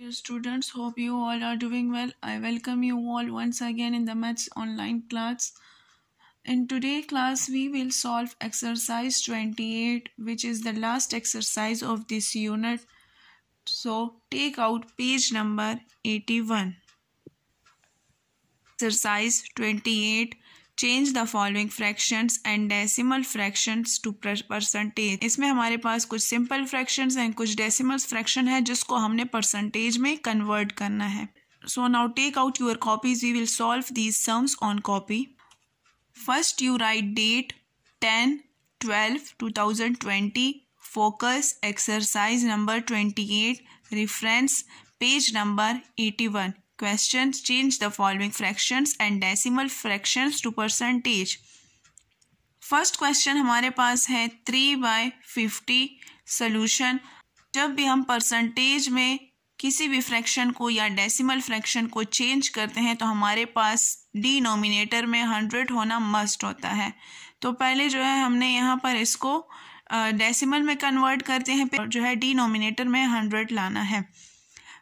Dear students, hope you all are doing well. I welcome you all once again in the Maths online class. In today's class, we will solve exercise 28, which is the last exercise of this unit. So, take out page number 81. Exercise 28 change the following fraction and decimal fraction to percentage इसमें हमारे पास कुछ simple fraction and कुछ decimal fraction है जिसको हमने percentage में convert करना है so now take out your copies we will solve these sums on copy first you write date ten twelve two thousand twenty focus exercise number twenty eight reference page number eighty one question change the following fraction and decimal fraction to percentage first question हमारे पास है three by fifty solution जब भी हम percentage में किसी भी fraction को या डेसिमल फ्रैक्शन को चेंज करते हैं तो हमारे पास डिनोमिनेटर में हंड्रेड होना मस्ट होता है तो पहले जो है हमने यहाँ पर इसको डेसिमल में कन्वर्ट करते हैं जो है डिनोमिनेटर में हंड्रेड लाना है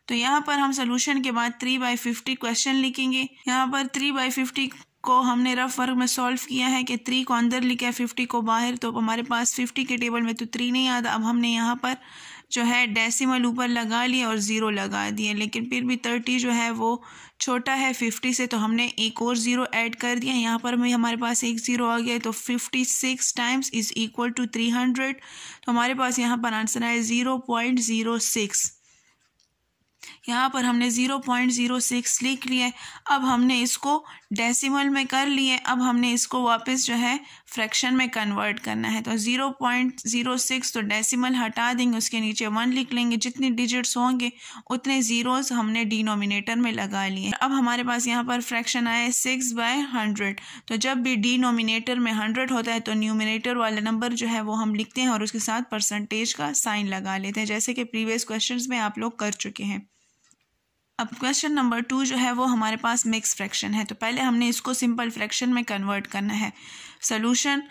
तो यहाँ पर हम सोल्यूशन के बाद थ्री बाई फिफ्टी क्वेश्चन लिखेंगे यहाँ पर थ्री बाई फिफ्टी को हमने रफ वर्क में सॉल्व किया है कि थ्री को अंदर लिखा है फिफ्टी को बाहर तो हमारे पास फिफ्टी के टेबल में तो थ्री नहीं आता अब हमने यहाँ पर जो है डेसिमल ऊपर लगा लिया और ज़ीरो लगा दिए लेकिन फिर भी थर्टी जो है वो छोटा है फिफ्टी से तो हमने एक और ज़ीरो ऐड कर दिया यहाँ पर भी हमारे पास एक ज़ीरो आ गया तो fifty six times is equal to three hundred तो हमारे पास यहाँ पर आंसर आया ज़ीरो पॉइंट ज़ीरो सिक्स यहाँ पर हमने ज़ीरो पॉइंट ज़ीरो सिक्स लिख लिए अब हमने इसको डेसिमल में कर लिए अब हमने इसको वापस जो है फ्रैक्शन में कन्वर्ट करना है तो ज़ीरो पॉइंट ज़ीरो सिक्स तो डेसिमल हटा देंगे उसके नीचे वन लिख लेंगे जितने डिजिट्स होंगे उतने ज़ीरोज़ हमने डिनोमिनेटर में लगा लिए अब हमारे पास यहाँ पर फ्रैक्शन आया सिक्स बाय हंड्रेड तो जब भी डिनोमिनेटर में हंड्रेड होता है तो न्यूमिनेटर वाला नंबर जो है वो हम लिखते हैं और उसके साथ परसेंटेज का साइन लगा लेते हैं जैसे कि प्रीवियस क्वेश्चन में आप लोग कर चुके हैं अब क्वेश्चन नंबर टू जो है वो हमारे पास मिक्स फ्रैक्शन है तो पहले हमने इसको सिंपल फ्रैक्शन में कन्वर्ट करना है सोल्यूशन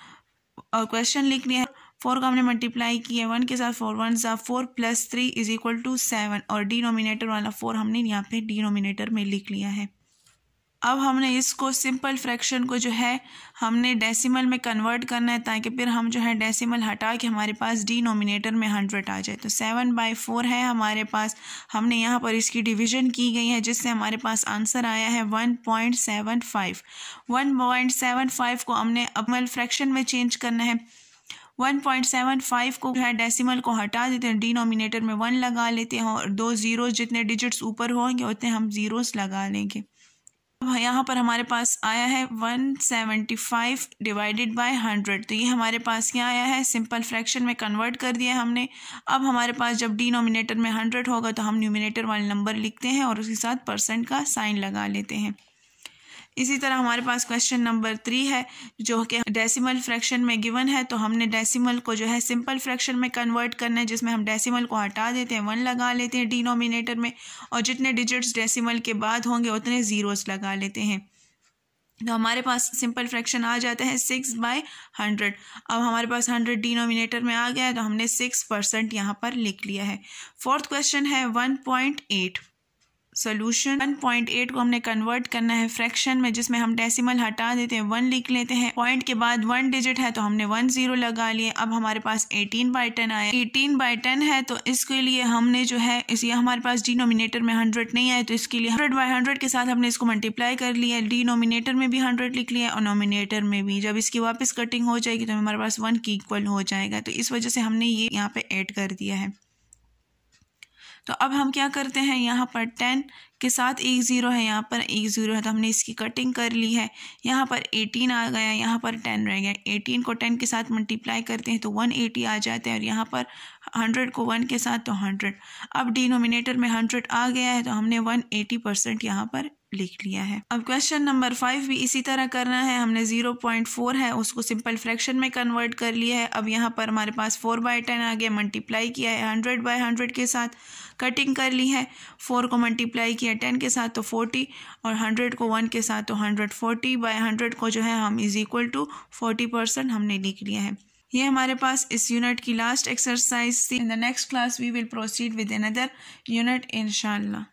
और क्वेश्चन लिख लिया है फोर को हमने मल्टीप्लाई किया वन के साथ फोर वन सा four plus three is equal to seven और डिनोमिनेटर वाला फोर हमने यहाँ पे डिनोमिनेटर में लिख लिया है अब हमने इसको सिंपल फ्रैक्शन को जो है हमने डेसिमल में कन्वर्ट करना है ताकि फिर हम जो है डेसिमल हटा के हमारे पास डिनोमिनेटर में हंड्रेड आ जाए तो सेवन बाई फोर है हमारे पास हमने यहाँ पर इसकी डिवीजन की गई है जिससे हमारे पास आंसर आया है one point seven five one point seven five को हमने अपमल फ्रैक्शन में चेंज करना है वन पॉइंट सेवन फाइव को जो है डेसिमल को हटा देते हैं डिनोमिनेटर में वन लगा लेते हैं और दो ज़ीरोज़ जितने डिजिट्स ऊपर होंगे उतने हम ज़ीरोस लगा लेंगे अब यहाँ पर हमारे पास आया है 175 डिवाइडेड बाय 100 तो ये हमारे पास क्या आया है सिंपल फ्रैक्शन में कन्वर्ट कर दिया हमने अब हमारे पास जब डिनोमिनेटर में 100 होगा तो हम न्यूमिनेटर वाले नंबर लिखते हैं और उसके साथ परसेंट का साइन लगा लेते हैं इसी तरह हमारे पास क्वेश्चन नंबर थ्री है जो कि डेसिमल फ्रैक्शन में गिवन है तो हमने डेसिमल को जो है सिंपल फ्रैक्शन में कन्वर्ट करना है जिसमें हम डेसिमल को हटा देते हैं वन लगा लेते हैं डिनोमिनेटर में और जितने डिजिट्स डेसिमल के बाद होंगे उतने ज़ीरोस लगा लेते हैं तो हमारे पास सिंपल फ्रैक्शन आ जाता है सिक्स बाय हंड्रेड अब हमारे पास हंड्रेड डिनोमिनेटर में आ गया है तो हमने सिक्स परसेंट यहाँ पर लिख लिया है फोर्थ क्वेश्चन है one point eight solution one point eight को हमने कन्वर्ट करना है फ्रैक्शन में जिसमें हम डेसिमल हटा देते हैं वन लिख लेते हैं पॉइंट के बाद वन डिजिट है तो हमने वन जीरो लगा लिए अब हमारे पास एटीन बाई टेन आया एटीन बाई टेन है तो इसके लिए हमने जो है इसलिए हमारे पास डिनोमिनेटर में हंड्रेड नहीं आए तो इसके लिए हंड्रेड बाई हंड्रेड के साथ हमने इसको मल्टीप्लाई कर लिया डिनोमिनेटर में भी हंड्रेड लिख लिया और नोमिनेटर में भी जब इसकी वापस कटिंग हो जाएगी तो हमारे पास वन की इक्वल हो जाएगा तो इस वजह से हमने ये यहाँ पे एड कर दिया है तो अब हम क्या करते हैं यहाँ पर टेन के साथ एक ज़ीरो है यहाँ पर एक ज़ीरो है तो हमने इसकी कटिंग कर ली है यहाँ पर एटीन आ गया यहाँ पर टेन रह गया एटीन को टेन के साथ मल्टीप्लाई करते हैं तो वन एटी आ जाते हैं और यहाँ पर हंड्रेड को वन के साथ तो हंड्रेड अब डिनोमिनेटर में हंड्रेड आ गया है तो हमने वन एटी परसेंट यहाँ पर लिख लिया है अब क्वेश्चन नंबर फाइव भी इसी तरह करना है हमने जीरो पॉइंट फोर है उसको सिंपल फ्रैक्शन में कन्वर्ट कर लिया है अब यहाँ पर हमारे पास फोर बाय टेन आ गया मल्टीप्लाई किया है हंड्रेड बाय हंड्रेड के साथ कटिंग कर ली है फोर को मल्टीप्लाई किया टेन के साथ तो फोर्टी और हंड्रेड को वन के साथ तो हंड्रेड फोर्टी बाय हंड्रेड को जो है हम is equal to forty percent हमने लिख लिया है ये हमारे पास इस यूनिट की लास्ट एक्सरसाइज थी in the next class we will proceed with another unit इनशाला